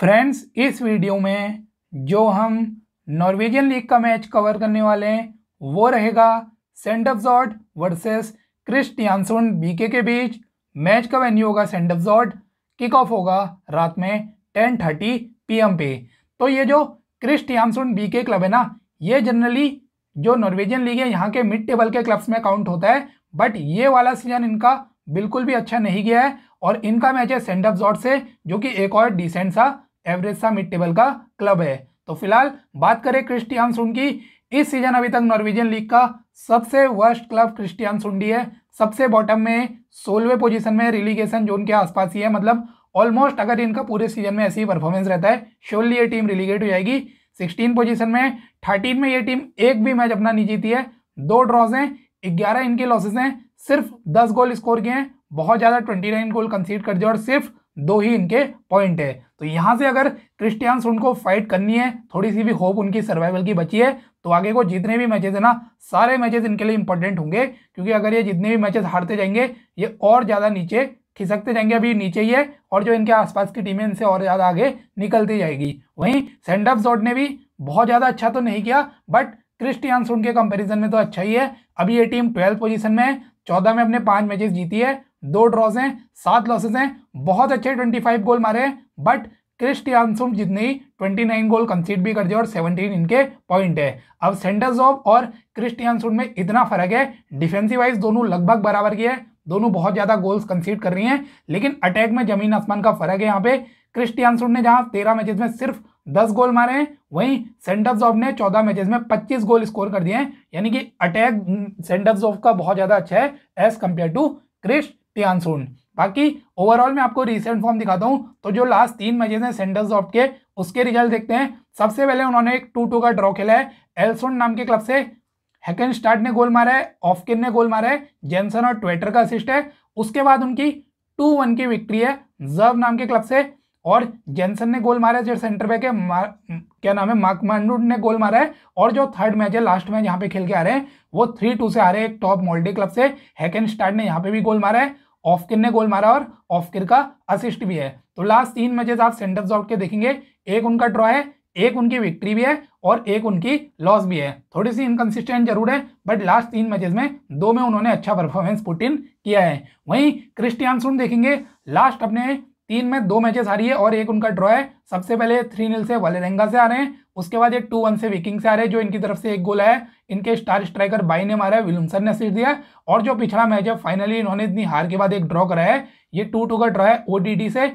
friends इस video में जो हम नॉर्वेजियन लीग का मैच कवर करने वाले हैं वो रहेगा जॉर्ड वर्सेस क्रिस्टियानसोन बीके के बीच मैच का वेन्यू होगा जॉर्ड किक ऑफ होगा रात में टेन थर्टी पी पे तो ये जो क्रिस्टियानसोन बीके क्लब है ना ये जनरली जो नॉर्वेजियन लीग है यहाँ के मिड टेबल के क्लब्स में काउंट होता है बट ये वाला सीजन इनका बिल्कुल भी अच्छा नहीं गया है और इनका मैच है जॉर्ड से जो कि एक और डिसेंट सा एवरेज सा मिड टेबल का क्लब है तो फिलहाल बात करें क्रिस्टियन सुन की इस सीजन अभी तक नॉर्वेजियन लीग का सबसे वर्स्ट क्लब क्रिस्टियन सुंडी है सबसे बॉटम में सोलवे पोजीशन में रिलीगेशन जोन के आसपास ही है मतलब ऑलमोस्ट अगर इनका पूरे सीजन में ऐसी परफॉर्मेंस रहता है श्योरली ये टीम रिलीगेट हो जाएगी सिक्सटीन पोजीशन में थर्टीन में ये टीम एक भी मैच अपना नहीं जीती है दो ड्रॉज हैं ग्यारह इनके लॉसेज हैं सिर्फ दस गोल स्कोर किए हैं बहुत ज़्यादा ट्वेंटी नाइन गोल कंसीड कर दिए और सिर्फ दो ही इनके पॉइंट है तो यहाँ से अगर क्रिस्टियंस उनको फाइट करनी है थोड़ी सी भी होप उनकी सर्वाइवल की बची है तो आगे को जितने भी मैचेस है ना सारे मैचेस इनके लिए इंपॉर्टेंट होंगे क्योंकि अगर ये जितने भी मैचेस हारते जाएंगे ये और ज़्यादा नीचे खिसकते जाएंगे अभी नीचे ही है और जो इनके आसपास की टीमें इनसे और ज़्यादा आगे निकलती जाएगी वहीं सेंड ऑफ जोड ने भी बहुत ज़्यादा अच्छा तो नहीं किया बट क्रिस्टियंस उनके कंपेरिजन में तो अच्छा ही है अभी ये टीम ट्वेल्थ पोजिशन में है चौदह में अपने पाँच मैचेस जीती है दो ड्रॉज हैं सात लॉसेज हैं बहुत अच्छे 25 गोल मारे हैं बट क्रिस्टियानसुम जितने ट्वेंटी नाइन गोल कंसीड भी कर दिए और सेवनटीन इनके पॉइंट है अब सेंटर्स ऑफ और क्रिस्टियानसुम में इतना फर्क है डिफेंसिव वाइज दोनों लगभग बराबर की है दोनों बहुत ज़्यादा गोल्स कंसीड कर रही हैं लेकिन अटैक में जमीन आसमान का फर्क है यहाँ पे क्रिस्टियानसुड ने जहाँ तेरह मैचेस में सिर्फ दस गोल मारे हैं वहीं सेंटर्स ऑफ ने चौदह मैचेस में पच्चीस गोल स्कोर कर दिए हैं यानी कि अटैक सेंटर्स ऑफ का बहुत ज़्यादा अच्छा है as compared to Kristiansund बाकी ओवरऑल मैं आपको रिसेंट फॉर्म दिखाता हूँ तो जो लास्ट तीन मैचेस हैं सेंडर्स ऑफ के उसके रिजल्ट देखते हैं सबसे पहले उन्होंने एक टू टू का ड्रॉ खेला है एल्सोन नाम के क्लब से हैकन स्टार्ट ने गोल मारा है ऑफकिन ने गोल मारा है जेनसन और ट्वेटर का असिस्ट है उसके बाद उनकी टू वन की विक्ट्री है जर्व नाम के क्लब से और जेनसन ने गोल मारा है जो सेंटर बैक है क्या नाम है मार्क मार्कमांडूड ने गोल मारा है और जो थर्ड मैच है लास्ट मैच यहाँ पे खेल के आ रहे हैं वो थ्री टू से आ रहे हैं एक टॉप मॉल्डे क्लब से हैकन स्टार्ट ने यहाँ पे भी गोल मारा है ऑफकिर ने गोल मारा और ऑफकिर का असिस्ट भी है तो लास्ट तीन मैचेस आप सेंटर्स आउट के देखेंगे एक उनका ड्रॉ है एक उनकी विक्ट्री भी है और एक उनकी लॉस भी है थोड़ी सी इनकन्सिस्टेंट जरूर है बट लास्ट तीन मैचेस में दो में उन्होंने अच्छा परफॉर्मेंस पुट इन किया है वहीं सुन देखेंगे लास्ट अपने तीन में दो मैचेस हारी है और एक उनका ड्रॉ है सबसे पहले थ्री नील से वालेरेंगा से आ रहे हैं उसके बाद ये टू वन से विकिंग से आ रहे हैं जो इनकी तरफ से एक गोल है इनके स्टार स्ट्राइकर बाई ने मारा है विलियमसन ने असिस्ट दिया और जो पिछड़ा मैच है फाइनली इन्होंने इतनी हार के बाद एक ड्रॉ करा है ये टू टू का ड्रॉ है ओ से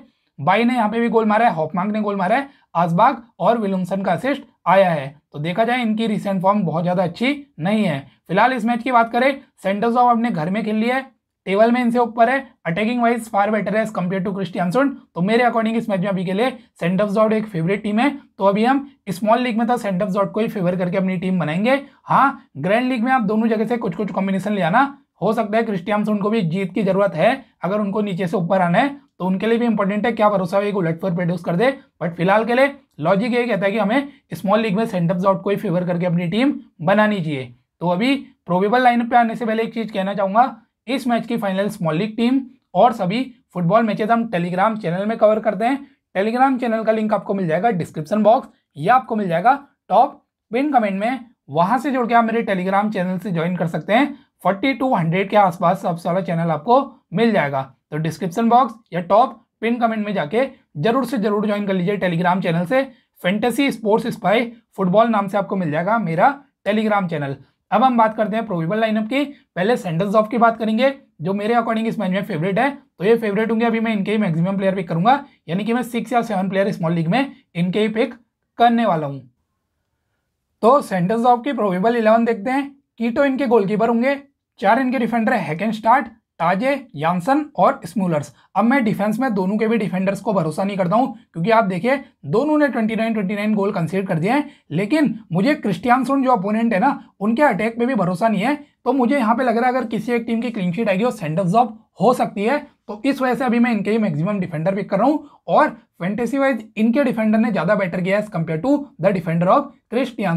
बाई ने यहाँ पे भी गोल मारा है हॉपमांग ने गोल मारा है आसबाग और विलियमसन का असिस्ट आया है तो देखा जाए इनकी रिसेंट फॉर्म बहुत ज़्यादा अच्छी नहीं है फिलहाल इस मैच की बात करें सेंटर्स ऑफ अपने घर में खेल लिया है टेबल में इनसे ऊपर है अटैकिंग वाइज फार बेटर है कम्पेयर टू क्रिस्टियनसन तो मेरे अकॉर्डिंग इस मैच में अभी के लिए सेंटअप जॉट एक फेवरेट टीम है तो अभी हम स्मॉल लीग में तो सेंटअप जॉट को ही फेवर करके अपनी टीम बनाएंगे हाँ ग्रैंड लीग में आप दोनों जगह से कुछ कुछ कॉम्बिनेशन ले आना हो सकता है क्रिस्टियनसन को भी जीत की जरूरत है अगर उनको नीचे से ऊपर आना है तो उनके लिए भी इंपॉर्टेंट है क्या भरोसा है एक उलट पर प्रोड्यूस कर दे बट फिलहाल के लिए लॉजिक ये कहता है कि हमें स्मॉल लीग में सेंटअप जॉट को ही फेवर करके अपनी टीम बनानी चाहिए तो अभी प्रोबेबल लाइन पे आने से पहले एक चीज़ कहना चाहूंगा इस मैच की फाइनल स्मॉल लीग टीम और सभी फुटबॉल मैचेज हम टेलीग्राम चैनल में कवर करते हैं टेलीग्राम चैनल का लिंक आपको मिल जाएगा डिस्क्रिप्शन बॉक्स या आपको मिल जाएगा टॉप पिन कमेंट में वहां से जोड़ के आप मेरे टेलीग्राम चैनल से ज्वाइन कर सकते हैं फोर्टी टू हंड्रेड के आसपास सबसे वाला चैनल आपको मिल जाएगा तो डिस्क्रिप्शन बॉक्स या टॉप पिन कमेंट में जाके जरूर से जरूर ज्वाइन कर लीजिए टेलीग्राम चैनल से फेंटेसी स्पोर्ट्स स्पाई फुटबॉल नाम से आपको मिल जाएगा मेरा टेलीग्राम चैनल अब हम बात करते हैं प्रोविबल लाइनअप की पहले सेंटल्स ऑफ की बात करेंगे जो मेरे अकॉर्डिंग इस मैच में फेवरेट है तो ये फेवरेट होंगे अभी मैं इनके ही मैक्सिमम प्लेयर पिक करूंगा यानी कि मैं सिक्स या सेवन प्लेयर स्मॉल लीग में इनके ही पिक करने वाला हूँ तो सेंटल्स ऑफ की प्रोविबल इलेवन देखते हैं कीटो इनके गोलकीपर होंगे चार इनके डिफेंडर हैकन स्टार्ट ताजे यानसन और स्मूलर्स अब मैं डिफेंस में दोनों के भी डिफेंडर्स को भरोसा नहीं करता हूँ क्योंकि आप देखिए दोनों ने 29 29 गोल कंसीड कर दिए हैं लेकिन मुझे सोन जो अपोनेंट है ना उनके अटैक पे भी भरोसा नहीं है तो मुझे यहाँ पे लग रहा है अगर किसी एक टीम की क्लीनशीट आएगी और सेंडर जॉब हो सकती है तो इस वजह से अभी मैं इनके ही मैक्सिमम डिफेंडर पिक कर रहा हूँ और फेंटेसी वाइज इनके डिफेंडर ने ज़्यादा बेटर किया है compare to the defender of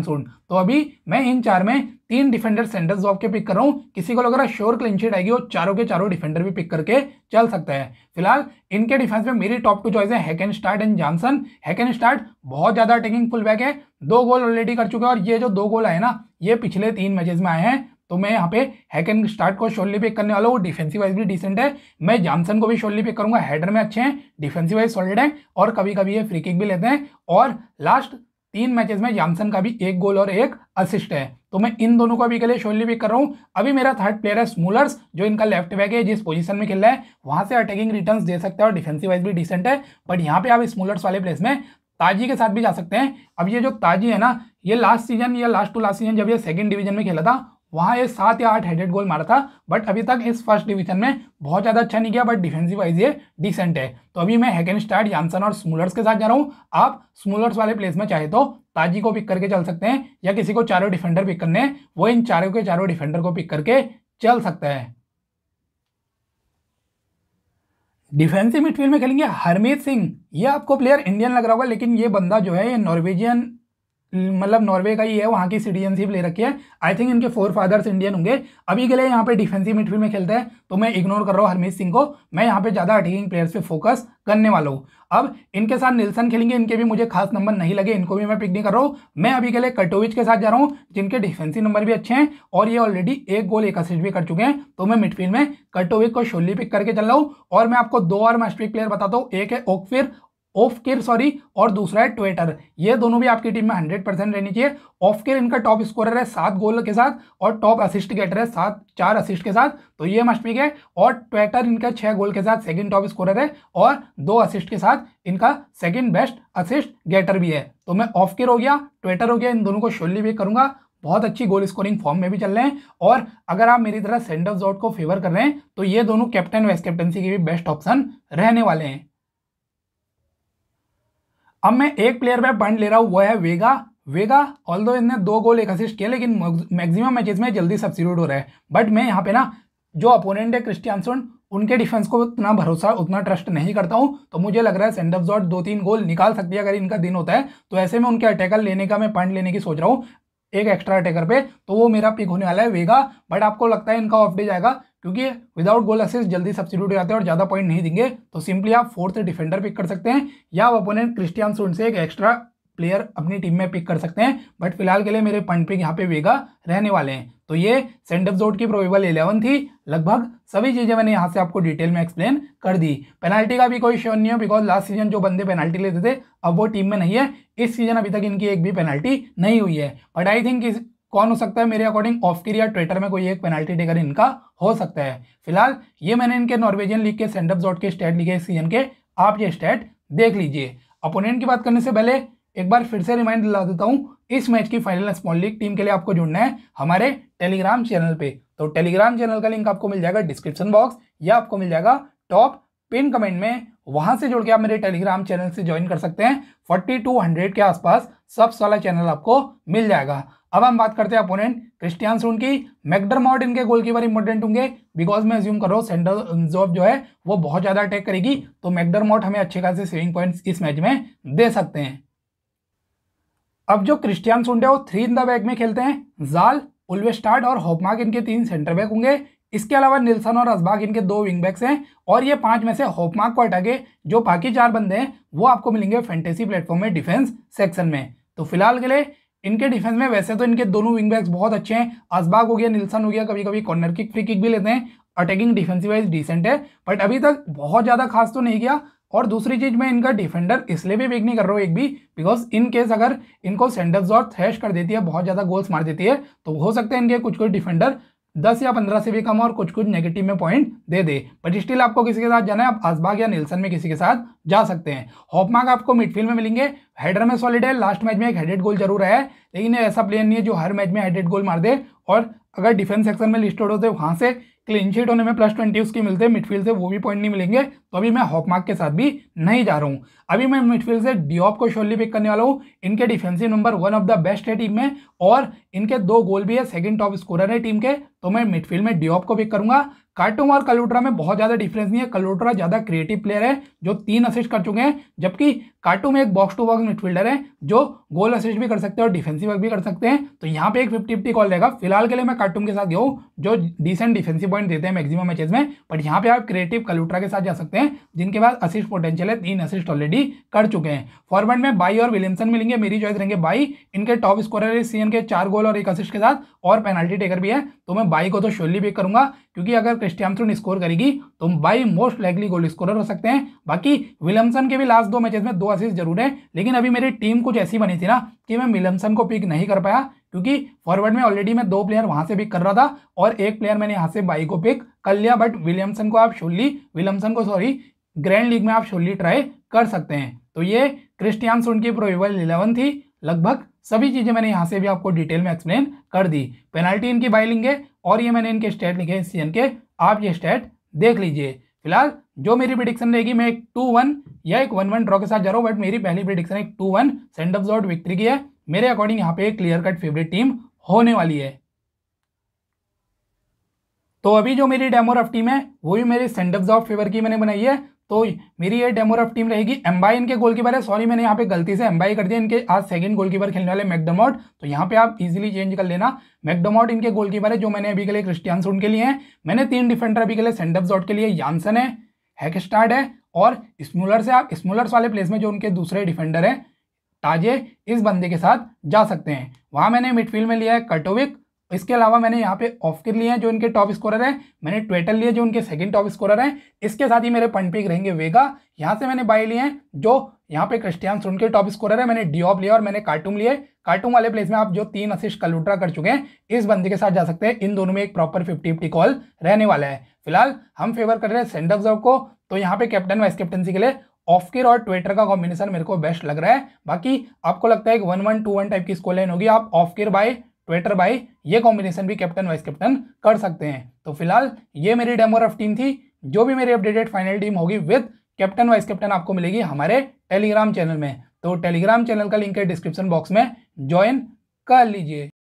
सोन तो अभी मैं इन चार में तीन डिफेंडर सेंडर जॉब के पिक कर रहा हूँ किसी को लग रहा है श्योर क्लीनशीट आएगी और चारों के चारों डिफेंडर भी पिक करके चल सकता है फिलहाल इनके डिफेंस में मेरी टॉप टू चॉइस है Hakon Start and Johnson Hakon Start बहुत ज़्यादा अटैकिंग फुल बैक है दो गोल ऑलरेडी कर चुके हैं और ये जो दो गोल आए ना ये पिछले तीन मैचेस में आए हैं तो मैं यहाँ पे हैक एंड स्टार्ट को शोल्ली पिक करने वाला हूँ डिफेंसिव वाइज भी डिसेंट है मैं जॉनसन को भी शोल्ली पिक करूंगा हेडर में अच्छे हैं डिफेंसिव वाइज सॉलिड है और कभी कभी ये फ्री किक भी लेते हैं और लास्ट तीन मैचेस में जानसन का भी एक गोल और एक असिस्ट है तो मैं इन दोनों को अभी के लिए शोनली भी कर रहा हूँ अभी मेरा थर्ड प्लेयर है स्मूलर्स जो इनका लेफ्ट बैक है जिस पोजीशन में खेल रहा है वहाँ से अटैकिंग रिटर्न्स दे सकते हैं और डिफेंसिव वाइज भी डिसेंट है बट यहाँ पे आप स्मूलर्स वाले प्लेस में ताजी के साथ भी जा सकते हैं अब ये जो ताजी है ना ये लास्ट सीजन या लास्ट टू लास्ट सीजन जब ये सेकंड डिवीजन में खेला था वहाँ ये सात या आठ हेडेड गोल मारा था बट अभी तक इस फर्स्ट डिवीजन में बहुत ज़्यादा अच्छा नहीं किया बट डिफेंसिव वाइज ये डिसेंट है तो अभी मैं हैकन स्टार्ट यानसन और स्मूलर्स के साथ जा रहा हूँ आप स्मूलर्स वाले प्लेस में चाहे तो ताजी को पिक करके चल सकते हैं या किसी को चारों डिफेंडर पिक करने वो इन चारों के चारों डिफेंडर को पिक करके चल सकता है डिफेंसिव मिडफील्ड में खेलेंगे हरमीत सिंह ये आपको प्लेयर इंडियन लग रहा होगा लेकिन ये बंदा जो है ये नॉर्वेजियन मतलब नॉर्वे का ही है वहाँ की सिटीजनशिप ले रखी है आई थिंक इनके फोर फादर्स इंडियन होंगे अभी के लिए यहाँ पे डिफेंसिव मिडफील्ड में खेलते हैं तो मैं इग्नोर कर रहा हूँ हरमीत सिंह को मैं यहाँ पे ज़्यादा अटैकिंग प्लेयर्स पे फोकस करने वाला हूँ अब इनके साथ निल्सन खेलेंगे इनके भी मुझे खास नंबर नहीं लगे इनको भी मैं पिक नहीं कर रहा हूँ मैं अभी के लिए कटोविच के साथ जा रहा हूँ जिनके डिफेंसिव नंबर भी अच्छे हैं और ये ऑलरेडी एक गोल एक असिस्ट भी कर चुके हैं तो मैं मिडफील्ड में कटोविच को शोली पिक करके चल रहा हूँ और मैं आपको दो और मैस्ट्रिक प्लेयर बताता हूँ एक है ओकफिर ऑफ केयर सॉरी और दूसरा है ट्वेटर ये दोनों भी आपकी टीम में हंड्रेड परसेंट रहनी चाहिए ऑफ केयर इनका टॉप स्कोरर है सात गोल के साथ और टॉप असिस्ट गेटर है सात चार असिस्ट के साथ तो ये मस्ट पिक है और ट्वेटर इनका छह गोल के साथ सेकंड टॉप स्कोरर है और दो असिस्ट के साथ इनका सेकंड बेस्ट असिस्ट गेटर भी है तो मैं ऑफ केयर हो गया ट्वेटर हो गया इन दोनों को शोली भी करूंगा बहुत अच्छी गोल स्कोरिंग फॉर्म में भी चल रहे हैं और अगर आप मेरी तरह सेंडर जॉट को फेवर कर रहे हैं तो ये दोनों कैप्टन वाइस कैप्टनसी के भी बेस्ट ऑप्शन रहने वाले हैं अब मैं एक प्लेयर पे पॉइंट ले रहा हूँ वो है वेगा वेगा ऑल दो इसने दो गोल एक असिस्ट किया लेकिन मैक्सिमम मैचेस में जल्दी सब्सिट्यूट हो रहा है बट मैं यहाँ पे ना जो अपोनेंट है क्रिस्टियानसन उनके डिफेंस को उतना भरोसा उतना ट्रस्ट नहीं करता हूँ तो मुझे लग रहा है सेंड ऑफ जॉट दो तीन गोल निकाल सकती है अगर इनका दिन होता है तो ऐसे में उनके अटैकर लेने का मैं पॉइंट लेने की सोच रहा हूँ एक एक्स्ट्रा अटैकर पे तो वो मेरा पिक होने वाला है वेगा बट आपको लगता है इनका ऑफ डे जाएगा क्योंकि विदाउट गोल एक्सेस जल्दी सब्सिट्यूट हो जाते हैं और ज़्यादा पॉइंट नहीं देंगे तो सिंपली आप फोर्थ डिफेंडर पिक कर सकते हैं या आप अपोनेंट क्रिस्टियन सुन से एक एक्स्ट्रा प्लेयर अपनी टीम में पिक कर सकते हैं बट फिलहाल के लिए मेरे पंट पिक यहाँ पे वेगा रहने वाले हैं तो ये सेंडअप जोट की प्रोवेबल इलेवन थी लगभग सभी चीज़ें मैंने यहाँ से आपको डिटेल में एक्सप्लेन कर दी पेनाल्टी का भी कोई शोर नहीं है बिकॉज लास्ट सीजन जो बंदे पेनाल्टी लेते थे अब वो टीम में नहीं है इस सीजन अभी तक इनकी एक भी पेनाल्टी नहीं हुई है बट आई थिंक कौन हो सकता है मेरे अकॉर्डिंग ऑफ्टीर या ट्विटर में कोई एक पेनल्टी टेकर इनका हो सकता है फिलहाल ये मैंने इनके नॉर्वेजियन लीग के सेंडअप जॉट के स्टेट लिखे सीजन के आप ये स्टेट देख लीजिए अपोनेंट की बात करने से पहले एक बार फिर से रिमाइंड दिला देता हूँ इस मैच की फाइनल स्मॉल लीग टीम के लिए आपको जुड़ना है हमारे टेलीग्राम चैनल पे तो टेलीग्राम चैनल का लिंक आपको मिल जाएगा डिस्क्रिप्शन बॉक्स या आपको मिल जाएगा टॉप पिन कमेंट में वहां से जुड़ के आप मेरे टेलीग्राम चैनल से ज्वाइन कर सकते हैं फोर्टी टू हंड्रेड के आसपास सबसे वाला चैनल आपको मिल जाएगा अब हम बात करते हैं अपोनेंट क्रिस्टियन सून की मैकडर मैकडरमॉड इनके गोलकीपर इंपॉर्टेंट होंगे बिकॉज मैं ज्यूम कर रहा हूँ सेंडल जोब जो है वो बहुत ज़्यादा अटैक करेगी तो मैकडर मैकडरमॉड हमें अच्छे खासे सेविंग पॉइंट इस मैच में दे सकते हैं अब जो क्रिस्टियन सुंडे वो थ्री इन द बैक में खेलते हैं जाल उल्वेस्टार्ड और होपमार्क इनके तीन सेंटर बैक होंगे इसके अलावा निल्सन और असबाग इनके दो विंग बैक्स हैं और ये पांच में से होपमार्क को हटा जो बाकी चार बंदे हैं वो आपको मिलेंगे फैंटेसी प्लेटफॉर्म में डिफेंस सेक्शन में तो फिलहाल के लिए इनके डिफेंस में वैसे तो इनके दोनों विंग बैक्स बहुत अच्छे हैं असबाग हो गया निल्सन हो गया कभी कभी कॉर्नर किक फ्री किक भी लेते हैं अटैकिंग डिफेंसिव वाइज डिसेंट है बट अभी तक बहुत ज़्यादा खास तो नहीं किया और दूसरी चीज़ मैं इनका डिफेंडर इसलिए भी वेक नहीं कर रहा हूँ एक भी बिकॉज इन केस अगर इनको सेंडर्स और थ्रैश कर देती है बहुत ज़्यादा गोल्स मार देती है तो हो सकता है इनके कुछ कुछ डिफेंडर दस या पंद्रह से भी कम और कुछ कुछ नेगेटिव में पॉइंट दे दे बट स्टिल आपको किसी के साथ जाना है आप आसबाग या नीलसन में किसी के साथ जा सकते हैं होपमार्क आपको मिडफील्ड में मिलेंगे हेडर में सॉलिड है लास्ट मैच में एक हेडेड गोल जरूर है लेकिन ऐसा प्लेयर नहीं है जो हर मैच में हेडेड गोल मार दे और अगर डिफेंस सेक्शन में लिस्टेड होते तो वहाँ से क्लीन शीट होने में प्लस ट्वेंटी उसकी मिलते हैं मिडफील्ड से वो भी पॉइंट नहीं मिलेंगे तो अभी मैं हॉकमार्क के साथ भी नहीं जा रहा हूँ अभी मैं मिडफील्ड से डिओप को शोली पिक करने वाला हूँ इनके defensive number one of the best है टीम में और इनके दो गोल भी है सेकंड टॉप स्कोरर है टीम के तो मैं मिडफील्ड में डिओप को पिक करूंगा कार्टूम और कलोट्रा में बहुत ज़्यादा डिफरेंस नहीं है कलोट्रा ज़्यादा क्रिएटिव प्लेयर है जो तीन असिस्ट कर चुके हैं जबकि कार्टूम एक बॉक्स टू बॉक्स मिडफील्डर है जो गोल असिस्ट भी कर सकते हैं और डिफेंसिव वर्क भी कर सकते हैं तो यहाँ पे एक फिफ्टी फिफ्टी कॉल रहेगा फिलहाल के लिए मैं कार्टून के साथ गया हूँ जो डिसेंट डिफेंसिव पॉइंट देते हैं मैक्सिमम मैचेज में बट यहाँ पे आप क्रिएटिव कलूटरा के साथ जा सकते हैं जिनके पास असिस्ट पोटेंशियल है तीन असिस्ट ऑलरेडी कर चुके हैं फॉरवर्ड में बाई और विलियमसन मिलेंगे मेरी चॉइस रहेंगे बाई इनके टॉप स्कोर है एन के चार गोल और एक असिस्ट के साथ और पेनल्टी टेकर भी है तो मैं बाई को तो श्योरली पिक करूंगा क्योंकि अगर क्रिस्टियामसन स्कोर करेगी तो by most likely goal scorer हो सकते हैं बाकी विलियमसन के भी लास्ट दो मैचेस में दो असिस्ट जरूर है लेकिन अभी मेरी टीम कुछ ऐसी बनी थी ना कि मैं विलियमसन को पिक नहीं कर पाया क्योंकि फॉरवर्ड में ऑलरेडी मैं दो प्लेयर वहां से पिक कर रहा था और एक प्लेयर मैंने यहाँ से बाई को पिक कर लिया बट विलियमसन को आप शोली विलियमसन को सॉरी ग्रैंड लीग में आप शोली ट्राई कर सकते हैं तो ये सुन की प्रोवेबल इलेवन थी लगभग सभी चीज़ें मैंने यहाँ से भी आपको डिटेल में एक्सप्लेन कर दी पेनाल्टी इनकी बाई लेंगे और ये मैंने इनके स्टेट लिखे हैं सीजन के आप ये स्टेट देख लीजिए फिलहाल जो मेरी प्रिडिक्शन रहेगी मैं एक टू वन या एक वन वन ड्रॉ के साथ जा रहा हूँ बट मेरी पहली प्रिडिक्शन एक two one Sandefjord victory की है मेरे अकॉर्डिंग यहाँ पे एक क्लियर कट फेवरेट टीम होने वाली है तो अभी जो मेरी डेमो रफ टीम है वो भी मेरे सेंडअप्स ऑफ फेवर की मैंने बनाई है तो मेरी ये डेमोरफ टीम रहेगी एम्बाई इनके गोलकीपर है सॉरी मैंने यहाँ पे गलती से एम्बाई कर दिया इनके आज सेकंड गोलकीपर खेलने वाले मैकडमोट तो यहाँ पे आप इजीली चेंज कर लेना मैकडमोट इनके गोलकीपर है जो मैंने अभी के लिए क्रिस्टियन सुन के लिए हैं मैंने तीन डिफेंडर अभी के लिए सेंडअप जॉट के लिए यानसन है हैकस्टार्ड है और स्मूलर से आप स्मूलर्स वाले प्लेस में जो उनके दूसरे डिफेंडर हैं ताजे इस बंदे के साथ जा सकते हैं वहाँ मैंने मिडफील्ड में लिया है कटोविक इसके अलावा मैंने यहाँ पे ऑफकिर लिए हैं जो इनके टॉप स्कोरर हैं मैंने ट्वेटल लिए जो उनके सेकंड टॉप स्कोरर हैं इसके साथ ही मेरे पिक रहेंगे वेगा यहाँ से मैंने बाय लिए हैं जो यहाँ पे क्रिस्टियान सुन के टॉप स्कोरर है मैंने डीओप लिया और मैंने कार्टून लिए कार्टून वाले प्लेस में आप जो तीन असिस्ट कलुट्रा कर चुके हैं इस बंदी के साथ जा सकते हैं इन दोनों में एक प्रॉपर फिफ्टी फिफ्टी कॉल रहने वाला है फिलहाल हम फेवर कर रहे हैं जॉब को तो यहाँ पे कैप्टन वाइस कैप्टनसी के लिए ऑफकिर और ट्विटर का कॉम्बिनेशन मेरे को बेस्ट लग रहा है बाकी आपको लगता है एक one one two one type की स्कोर लाइन होगी आप ऑफकिर बाय ट्विटर बाई ये कॉम्बिनेशन भी कैप्टन वाइस कैप्टन कर सकते हैं तो फिलहाल ये मेरी डेमो रफ टीम थी जो भी मेरी अपडेटेड फाइनल टीम होगी विद कैप्टन वाइस कैप्टन आपको मिलेगी हमारे टेलीग्राम चैनल में तो टेलीग्राम चैनल का लिंक है डिस्क्रिप्शन बॉक्स में ज्वाइन कर लीजिए